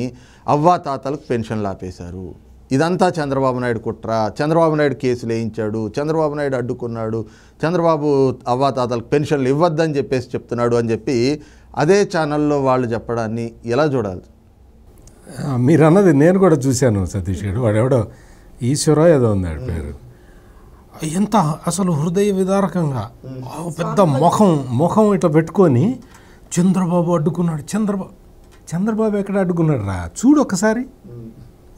అవ్వాతాతలకు పెన్షన్లు ఆపేశారు ఇదంతా చంద్రబాబు నాయుడు కుట్ర చంద్రబాబు నాయుడు కేసులు వేయించాడు చంద్రబాబు నాయుడు అడ్డుకున్నాడు చంద్రబాబు అవ్వాతాతలకు పెన్షన్లు ఇవ్వద్దని చెప్పేసి చెప్తున్నాడు అని చెప్పి అదే ఛానల్లో వాళ్ళు చెప్పడాన్ని ఎలా చూడాలి
మీరు అన్నది నేను కూడా చూశాను సతీష్ గారు వాడెవడో ఈశ్వర ఏదో ఉన్నాడు పేరు
ఎంత అసలు హృదయ
విదారకంగా పెద్ద ముఖం ముఖం ఇట్లా పెట్టుకొని చంద్రబాబు అడ్డుకున్నాడు చంద్రబాబు చంద్రబాబు ఎక్కడ అడ్డుకున్నాడు రా చూడు ఒకసారి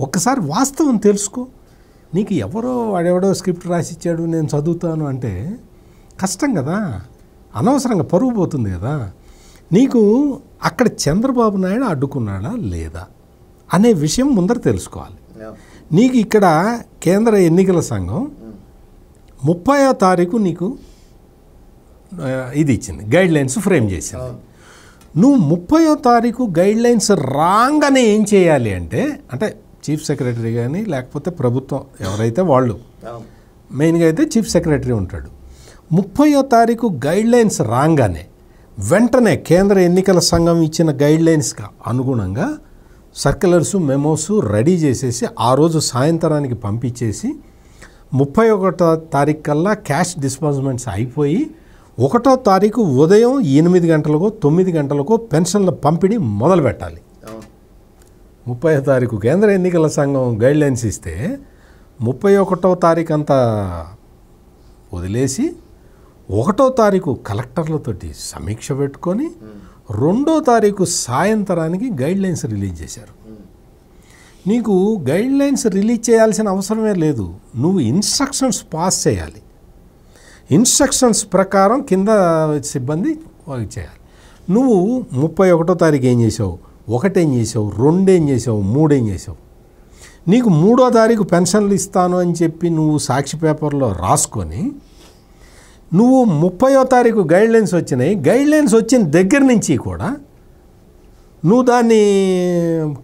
ఒక్కసారి వాస్తవం తెలుసుకో నీకు ఎవరో వాడెవడో స్క్రిప్ట్ రాసిచ్చాడు నేను చదువుతాను అంటే కష్టం కదా అనవసరంగా పరుగు పోతుంది కదా నీకు అక్కడ చంద్రబాబు నాయుడు అడ్డుకున్నాడా లేదా అనే విషయం ముందర తెలుసుకోవాలి నీకు ఇక్కడ కేంద్ర ఎన్నికల సంఘం ముప్పై తారీఖు నీకు ఇది ఇచ్చింది గైడ్ లైన్స్ ఫ్రేమ్ చేసింది నువ్వు ముప్పయో తారీఖు గైడ్ లైన్స్ అని ఏం చేయాలి అంటే అంటే చీఫ్ సెక్రటరీ కానీ లేకపోతే ప్రభుత్వం ఎవరైతే వాళ్ళు మెయిన్గా అయితే చీఫ్ సెక్రటరీ ఉంటాడు ముప్పయో తారీఖు గైడ్ లైన్స్ రాగానే వెంటనే కేంద్ర ఎన్నికల సంఘం ఇచ్చిన గైడ్ లైన్స్కి అనుగుణంగా సర్క్యులర్సు మెమోసు రెడీ చేసేసి ఆ రోజు సాయంత్రానికి పంపించేసి ముప్పై ఒకటో తారీఖు కల్లా క్యాష్ డిస్పార్జ్మెంట్స్ అయిపోయి ఒకటో తారీఖు ఉదయం ఎనిమిది గంటలకో తొమ్మిది గంటలకో పెన్షన్ల పంపిణీ మొదలు పెట్టాలి ముప్పై తారీఖు కేంద్ర ఎన్నికల సంఘం గైడ్లైన్స్ ఇస్తే ముప్పై ఒకటో తారీఖు అంతా వదిలేసి ఒకటో తారీఖు కలెక్టర్లతోటి సమీక్ష పెట్టుకొని రెండో తారీఖు సాయంత్రానికి గైడ్ లైన్స్ రిలీజ్ చేశారు నీకు గైడ్ లైన్స్ రిలీజ్ చేయాల్సిన అవసరమే లేదు నువ్వు ఇన్స్ట్రక్షన్స్ పాస్ చేయాలి ఇన్స్ట్రక్షన్స్ ప్రకారం కింద సిబ్బంది చేయాలి నువ్వు ముప్పై ఒకటో తారీఖు ఏం చేసావు ఒకటేం చేసావు రెండేం చేసావు మూడేం చేసావు నీకు మూడో తారీఖు పెన్షన్లు ఇస్తాను అని చెప్పి నువ్వు సాక్షి పేపర్లో రాసుకొని నువ్వు ముప్పయో తారీఖు గైడ్లైన్స్ వచ్చినాయి గైడ్లైన్స్ వచ్చిన దగ్గర నుంచి కూడా నువ్వు దాన్ని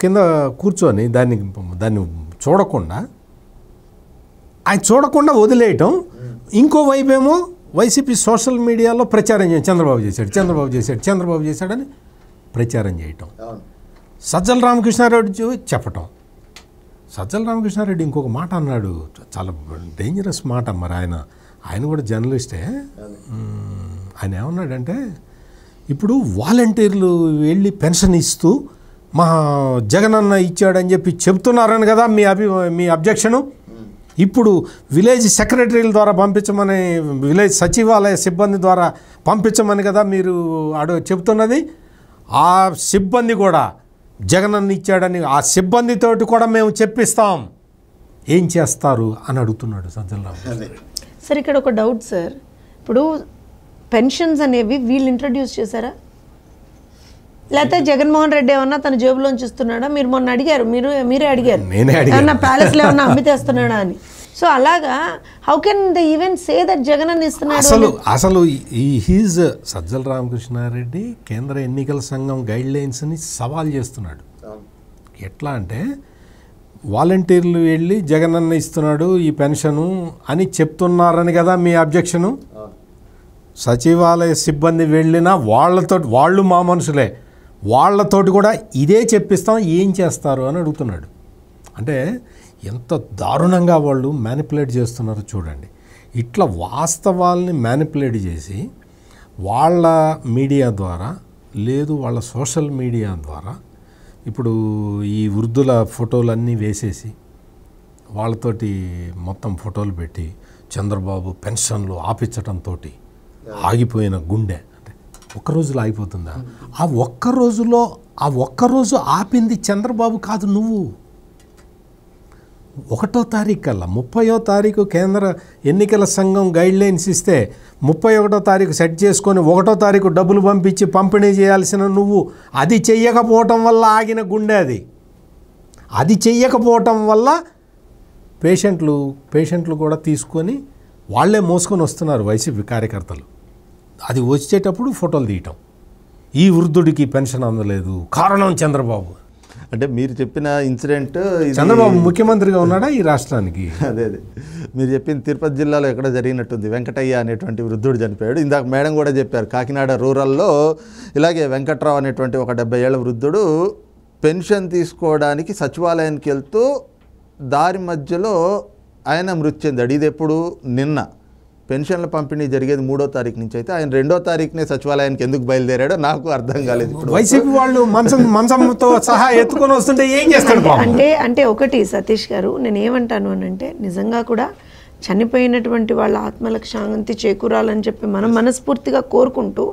కింద కూర్చొని దాన్ని దాన్ని చూడకుండా ఆయన చూడకుండా వదిలేయటం ఇంకోవైపు ఏమో వైసీపీ సోషల్ మీడియాలో ప్రచారం చేయడం చంద్రబాబు చేశాడు చంద్రబాబు చేశాడు చంద్రబాబు చేశాడని ప్రచారం చేయటం సజ్జల రామకృష్ణారెడ్డి చెప్పటం సజ్జల రామకృష్ణారెడ్డి ఇంకొక మాట అన్నాడు చాలా డేంజరస్ మాట మరి ఆయన ఆయన కూడా జర్నలిస్టే ఆయన ఏమన్నాడంటే ఇప్పుడు వాలంటీర్లు వెళ్ళి పెన్షన్ ఇస్తూ మా జగనన్న ఇచ్చాడని చెప్పి చెప్తున్నారని కదా మీ అభి మీ అబ్జెక్షను ఇప్పుడు విలేజ్ సెక్రటరీల ద్వారా పంపించమని విలేజ్ సచివాలయ సిబ్బంది ద్వారా పంపించమని కదా మీరు అడు చెబుతున్నది ఆ సిబ్బంది కూడా జగనన్న ఇచ్చాడని ఆ సిబ్బందితోటి కూడా మేము చెప్పిస్తాం ఏం చేస్తారు అని అడుగుతున్నాడు సజ్జలరావు
సార్ ఇక్కడ ఒక డౌట్ సార్ ఇప్పుడు పెన్షన్స్ అనేవి వీళ్ళు ఇంట్రడ్యూస్ చేశారా లేకపోతే జగన్మోహన్ రెడ్డి ఏమన్నా తన జేబులోంచి ఇస్తున్నాడా మీరు మొన్న అడిగారు మీరు మీరే అడిగారు ఏమన్నా ప్యాలెస్లో ఏమన్నా అమ్మితేస్తున్నాడా అని సో అలాగా how can they even say that Jagan అని ఇస్తున్నాడు అసలు
అసలు ఈ హీజ్ సజ్జల రామకృష్ణారెడ్డి కేంద్ర ఎన్నికల సంఘం గైడ్ లైన్స్ని సవాల్ చేస్తున్నాడు ఎట్లా అంటే వాలంటీర్లు వెళ్ళి జగన్ అన్న ఇస్తున్నాడు ఈ పెన్షను అని చెప్తున్నారని కదా మీ అబ్జెక్షను సచివాలయ సిబ్బంది వెళ్ళినా వాళ్ళతో వాళ్ళు మా మనుషులే వాళ్ళతోటి కూడా ఇదే చెప్పిస్తాం ఏం చేస్తారు అని అడుగుతున్నాడు అంటే ఎంత దారుణంగా వాళ్ళు మ్యానిపులేట్ చేస్తున్నారో చూడండి ఇట్లా వాస్తవాల్ని మ్యానిపులేట్ చేసి వాళ్ళ మీడియా ద్వారా లేదు వాళ్ళ సోషల్ మీడియా ద్వారా ఇప్పుడు ఈ వృద్ధుల ఫోటోలన్నీ వేసేసి వాళ్ళతోటి మొత్తం ఫోటోలు పెట్టి చంద్రబాబు పెన్షన్లు ఆపించడంతో ఆగిపోయిన గుండె అంటే ఒక్క రోజులో ఆగిపోతుందా ఆ ఒక్క రోజులో ఆ ఒక్కరోజు ఆపింది చంద్రబాబు కాదు నువ్వు ఒకటో తారీఖు కల్లా ముప్పయో తారీఖు కేంద్ర ఎన్నికల సంఘం గైడ్లైన్స్ ఇస్తే ముప్పై ఒకటో తారీఖు సెట్ చేసుకొని ఒకటో తారీఖు డబ్బులు పంపించి పంపిణీ చేయాల్సిన నువ్వు అది చెయ్యకపోవటం వల్ల ఆగిన గుండె అది అది చెయ్యకపోవటం వల్ల పేషెంట్లు పేషెంట్లు కూడా తీసుకొని వాళ్లే మోసుకొని వస్తున్నారు వైసీపీ కార్యకర్తలు అది వచ్చేటప్పుడు ఫోటోలు తీయటం ఈ వృద్ధుడికి పెన్షన్ అందలేదు
కారణం చంద్రబాబు అంటే మీరు చెప్పిన ఇన్సిడెంట్ చంద్రబాబు ముఖ్యమంత్రిగా ఉన్నాడా ఈ రాష్ట్రానికి <laughs> అదే అదే మీరు చెప్పిన తిరుపతి జిల్లాలో ఎక్కడ జరిగినట్టుంది వెంకటయ్య అనేటువంటి వృద్ధుడు చనిపోయాడు ఇందాక మేడం కూడా చెప్పారు కాకినాడ రూరల్లో ఇలాగే వెంకట్రావు అనేటువంటి ఒక డెబ్బై ఏళ్ళ వృద్ధుడు పెన్షన్ తీసుకోవడానికి సచివాలయానికి వెళ్తూ దారి మధ్యలో ఆయన మృతి చెందాడు ఇది ఎప్పుడు నిన్న పెన్షన్ల పంపిణీ జరిగేది మూడో తారీఖు నుంచి అయితే ఆయన రెండో తారీఖునే సచివాలయానికి ఎందుకు బయలుదేరాడో నాకు అర్థం కాలేదు ఇప్పుడు వైసీపీ వాళ్ళు మనసంతో మంచంతో సహా ఎత్తుకొని వస్తుంటే ఏం చేస్తాడు అంటే
అంటే ఒకటి సతీష్ గారు నేను ఏమంటాను అని అంటే నిజంగా కూడా చనిపోయినటువంటి వాళ్ళ ఆత్మలకు శాంతి చేకూరాలని చెప్పి మనం మనస్ఫూర్తిగా కోరుకుంటూ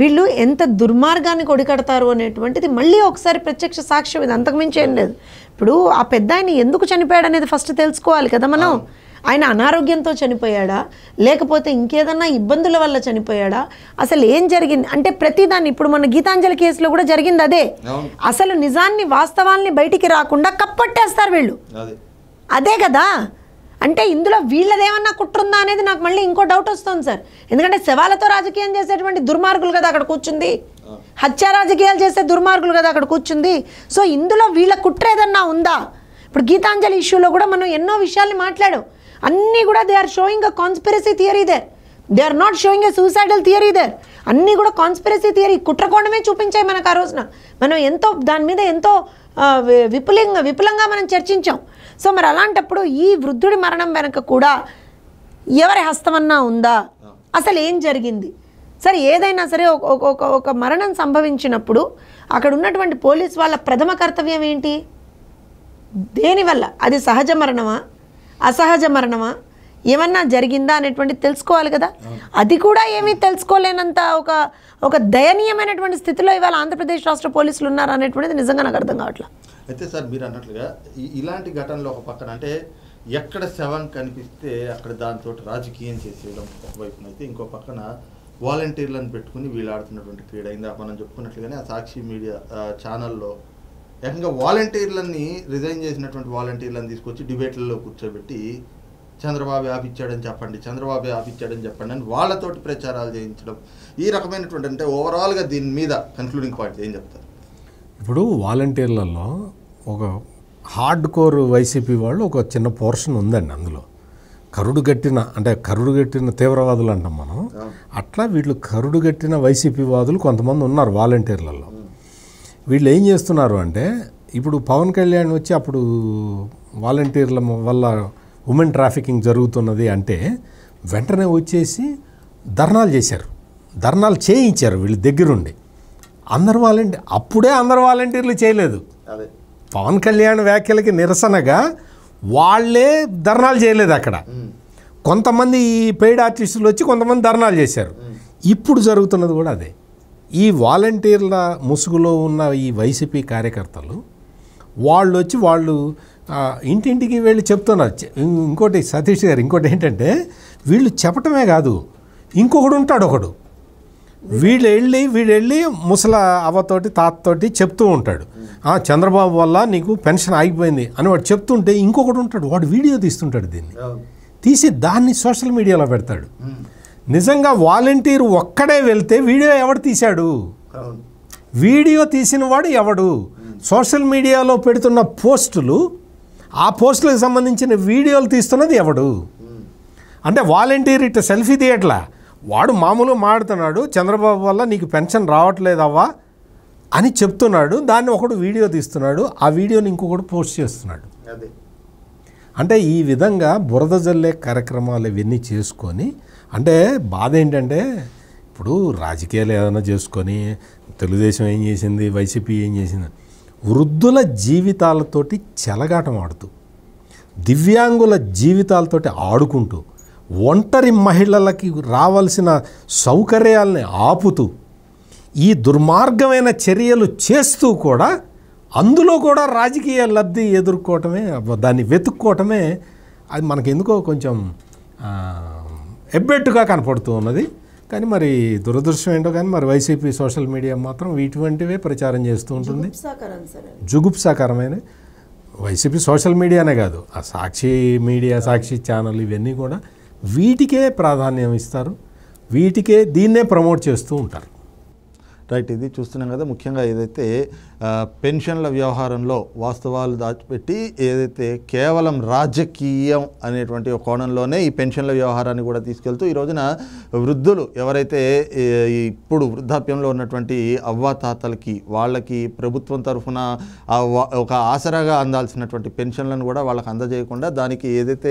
వీళ్ళు ఎంత దుర్మార్గాన్ని కొడికడతారు అనేటువంటిది మళ్ళీ ఒకసారి ప్రత్యక్ష సాక్ష్యం ఇది అంతకుమించి ఏం లేదు ఇప్పుడు ఆ పెద్ద ఆయన ఎందుకు చనిపోయాడు అనేది ఫస్ట్ తెలుసుకోవాలి కదా మనం ఆయన అనారోగ్యంతో చనిపోయాడా లేకపోతే ఇంకేదన్నా ఇబ్బందుల వల్ల చనిపోయాడా అసలు ఏం జరిగింది అంటే ప్రతిదాన్ని ఇప్పుడు మన గీతాంజలి కేసులో కూడా జరిగింది అదే అసలు నిజాన్ని వాస్తవాల్ని బయటికి రాకుండా కప్పట్టేస్తారు వీళ్ళు అదే కదా అంటే ఇందులో వీళ్ళదేమన్నా కుట్రుందా అనేది నాకు మళ్ళీ ఇంకో డౌట్ వస్తుంది సార్ ఎందుకంటే శవాలతో రాజకీయం చేసేటువంటి దుర్మార్గులు కదా అక్కడ కూర్చుంది హత్య రాజకీయాలు చేసే దుర్మార్గులు కదా అక్కడ కూర్చుంది సో ఇందులో వీళ్ళ కుట్ర ఏదన్నా ఉందా ఇప్పుడు గీతాంజలి ఇష్యూలో కూడా మనం ఎన్నో విషయాల్ని మాట్లాడాం అన్నీ కూడా they are showing a conspiracy theory there they are not showing a suicidal theory there అన్నీ కూడా కాన్స్పిరసీ థియరీ కుట్రకోణమే చూపించాయి మనకు ఆ రోజున మనం ఎంతో దాని మీద ఎంతో విపులింగ విపులంగా మనం చర్చించాం సో మరి అలాంటప్పుడు ఈ వృద్ధుడి మరణం వెనక కూడా ఎవరి హస్తమన్నా ఉందా అసలు ఏం జరిగింది సరే ఏదైనా సరే ఒక ఒక మరణం సంభవించినప్పుడు అక్కడ ఉన్నటువంటి పోలీస్ వాళ్ళ ప్రథమ కర్తవ్యం ఏంటి దేనివల్ల అది సహజ మరణమా అసహజ మరణమా ఏమన్నా జరిగిందా అనేటువంటి తెలుసుకోవాలి కదా అది కూడా ఏమీ తెలుసుకోలేనంత ఒక ఒక దయనీయమైనటువంటి స్థితిలో ఇవాళ ఆంధ్రప్రదేశ్ రాష్ట్ర పోలీసులు ఉన్నారు అనేటువంటిది నిజంగా నాకు అర్థం కావట్లేదు
అయితే సార్ మీరు అన్నట్లుగా ఇలాంటి ఘటనలో ఒక పక్కన అంటే ఎక్కడ శవం కనిపిస్తే అక్కడ దానితో రాజకీయం చేసేయడం ఒకవైపున అయితే ఇంకో పక్కన వాలంటీర్లను పెట్టుకుని వీళ్ళు ఆడుతున్నటువంటి క్రీడ అయిందా మనం చెప్పుకున్నట్లుగానే ఆ సాక్షి మీడియా ఛానల్లో ఏకంగా వాలంటీర్లన్నీ రిజైన్ చేసినటువంటి వాలంటీర్లను తీసుకొచ్చి డిబేట్లలో కూర్చోబెట్టి చంద్రబాబు ఆపిచ్చాడని చెప్పండి చంద్రబాబు ఆపిచ్చాడని చెప్పండి అని వాళ్ళతోటి ప్రచారాలు చేయించడం ఈ రకమైనటువంటి అంటే ఓవరాల్గా దీని మీద కన్క్లూడింగ్ పాయింట్ ఏం చెప్తారు
ఇప్పుడు వాలంటీర్లలో ఒక హార్డ్ కోర్ వైసీపీ వాళ్ళు ఒక చిన్న పోర్షన్ ఉందండి అందులో కరుడు గట్టిన అంటే కరుడు గట్టిన తీవ్రవాదులు అంటాం మనం అట్లా వీళ్ళు కరుడు గట్టిన వైసీపీ వాదులు కొంతమంది ఉన్నారు వాలంటీర్లలో వీళ్ళు ఏం చేస్తున్నారు అంటే ఇప్పుడు పవన్ కళ్యాణ్ వచ్చి అప్పుడు వాలంటీర్ల వల్ల ఉమెన్ ట్రాఫికింగ్ జరుగుతున్నది అంటే వెంటనే వచ్చేసి ధర్నాలు చేశారు ధర్నాలు చేయించారు వీళ్ళు దగ్గరుండి అందరు వాలంటీర్ అప్పుడే అందరు వాలంటీర్లు చేయలేదు పవన్ కళ్యాణ్ వ్యాఖ్యలకి నిరసనగా వాళ్ళే ధర్నాలు చేయలేదు అక్కడ కొంతమంది ఈ పెయిడ్ ఆర్టిస్టులు వచ్చి కొంతమంది ధర్నాలు చేశారు ఇప్పుడు జరుగుతున్నది కూడా అదే ఈ వాలంటీర్ల ముసుగులో ఉన్న ఈ వైసీపీ కార్యకర్తలు వాళ్ళు వచ్చి వాళ్ళు ఇంటింటికి వెళ్ళి చెప్తున్నారు ఇంకోటి సతీష్ గారు ఇంకోటి ఏంటంటే వీళ్ళు చెప్పటమే కాదు ఇంకొకడు ఉంటాడు ఒకడు వీళ్ళు వెళ్ళి వీళ్ళు వెళ్ళి ముసల అవ్వతోటి తాతతోటి చెప్తూ ఉంటాడు చంద్రబాబు వల్ల నీకు పెన్షన్ ఆగిపోయింది అని వాడు చెప్తుంటే ఇంకొకడు ఉంటాడు వాడు వీడియో తీస్తుంటాడు దీన్ని తీసి దాన్ని సోషల్ మీడియాలో పెడతాడు నిజంగా వాలంటీర్ ఒక్కడే వెళ్తే వీడియో ఎవడు తీశాడు వీడియో తీసిన వాడు ఎవడు సోషల్ మీడియాలో పెడుతున్న పోస్టులు ఆ పోస్టులకు సంబంధించిన వీడియోలు తీస్తున్నది ఎవడు అంటే వాలంటీర్ ఇట్ సెల్ఫీ థియేటర్లా వాడు మామూలు మాడుతున్నాడు చంద్రబాబు వల్ల నీకు పెన్షన్ రావట్లేదవ్వా అని చెప్తున్నాడు దాన్ని ఒకడు వీడియో తీస్తున్నాడు ఆ వీడియోని ఇంకొకటి పోస్ట్ చేస్తున్నాడు అంటే ఈ విధంగా బురద జల్లే కార్యక్రమాలు ఇవన్నీ చేసుకొని అంటే బాధ ఏంటంటే ఇప్పుడు రాజకీయాలు ఏదైనా చేసుకొని తెలుగుదేశం ఏం చేసింది వైసీపీ ఏం చేసింది వృద్ధుల జీవితాలతోటి చెలగాటం ఆడుతూ దివ్యాంగుల జీవితాలతోటి ఆడుకుంటూ ఒంటరి మహిళలకి రావాల్సిన సౌకర్యాలని ఆపుతూ ఈ దుర్మార్గమైన చర్యలు చేస్తూ కూడా అందులో కూడా రాజకీయ లబ్ధి ఎదుర్కోవటమే దాన్ని వెతుక్కోవటమే అది మనకెందుకో కొంచెం ఎబ్బెట్టుగా కనపడుతూ ఉన్నది కానీ మరి దురదృష్టం ఏంటో కానీ మరి వైసీపీ సోషల్ మీడియా మాత్రం ఇటువంటివే ప్రచారం చేస్తూ ఉంటుంది జుగుప్సాకరమైన వైసీపీ సోషల్ మీడియానే కాదు ఆ సాక్షి మీడియా సాక్షి ఛానల్ ఇవన్నీ కూడా వీటికే ప్రాధాన్యం ఇస్తారు వీటికే దీన్నే ప్రమోట్ చేస్తూ ఉంటారు
రైట్ ఇది చూస్తున్నాం కదా ముఖ్యంగా ఏదైతే పెన్షన్ల వ్యవహారంలో వాస్తవాలు దాచిపెట్టి ఏదైతే కేవలం రాజకీయం అనేటువంటి కోణంలోనే ఈ పెన్షన్ల వ్యవహారాన్ని కూడా తీసుకెళ్తూ ఈ రోజున వృద్ధులు ఎవరైతే ఇప్పుడు వృద్ధాప్యంలో ఉన్నటువంటి అవ్వాతాతలకి వాళ్ళకి ప్రభుత్వం తరఫున ఒక ఆసరాగా అందాల్సినటువంటి పెన్షన్లను కూడా వాళ్ళకి అందజేయకుండా దానికి ఏదైతే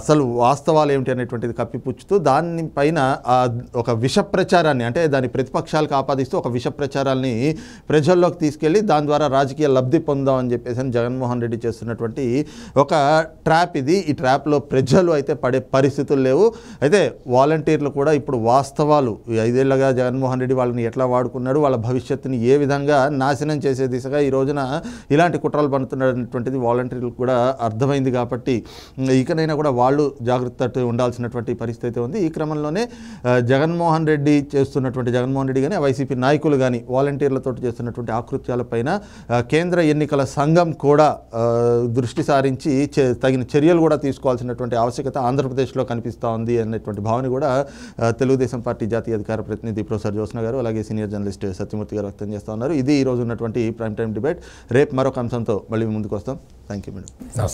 అసలు వాస్తవాలు ఏమిటి అనేటువంటిది కప్పిపుచ్చుతూ దానిపైన ఒక విష ప్రచారాన్ని అంటే దాని ప్రతిపక్షాలకు ఆపాదిస్తూ ఒక విష ప్రచారాన్ని ప్రజల్లోకి తీసుకెళ్ళి వెళ్ళి దాని ద్వారా రాజకీయ లబ్ధి పొందామని చెప్పేసి అని జగన్మోహన్ రెడ్డి చేస్తున్నటువంటి ఒక ట్రాప్ ఇది ఈ ట్రాప్లో ప్రజలు అయితే పడే పరిస్థితులు లేవు అయితే వాలంటీర్లు కూడా ఇప్పుడు వాస్తవాలు ఐదేళ్లుగా జగన్మోహన్ రెడ్డి వాళ్ళని ఎట్లా వాడుకున్నాడు వాళ్ళ భవిష్యత్తుని ఏ విధంగా నాశనం చేసే దిశగా ఈ రోజున ఇలాంటి కుట్రలు పడుతున్నాడు అనేటువంటిది వాలంటీర్లకు కూడా అర్థమైంది కాబట్టి ఇకనైనా కూడా వాళ్ళు జాగ్రత్త ఉండాల్సినటువంటి పరిస్థితి ఉంది ఈ క్రమంలోనే జగన్మోహన్ రెడ్డి చేస్తున్నటువంటి జగన్మోహన్ రెడ్డి కానీ వైసీపీ నాయకులు కానీ వాలంటీర్లతో చేస్తున్నటువంటి ఆకృత్యాల పైన కేంద్ర ఎన్నికల సంఘం కూడా దృష్టి సారించి తగిన చర్యలు కూడా తీసుకోవాల్సినటువంటి ఆవశ్యకత ఆంధ్రప్రదేశ్లో కనిపిస్తూ ఉంది అనేటువంటి భావన కూడా తెలుగుదేశం పార్టీ జాతీయ అధికార ప్రతినిధి ప్రొఫెసర్ జోత్న గారు అలాగే సీనియర్ జర్నలిస్ట్ సత్యమూర్తి గారు వ్యక్తం చేస్తూ ఉన్నారు ఇది ఈరోజు ఉన్నటువంటి ప్రైమ్ టైం డిబేట్ రేపు మరొక అంశంతో మళ్ళీ ముందుకు వస్తాం థ్యాంక్ యూ మేడం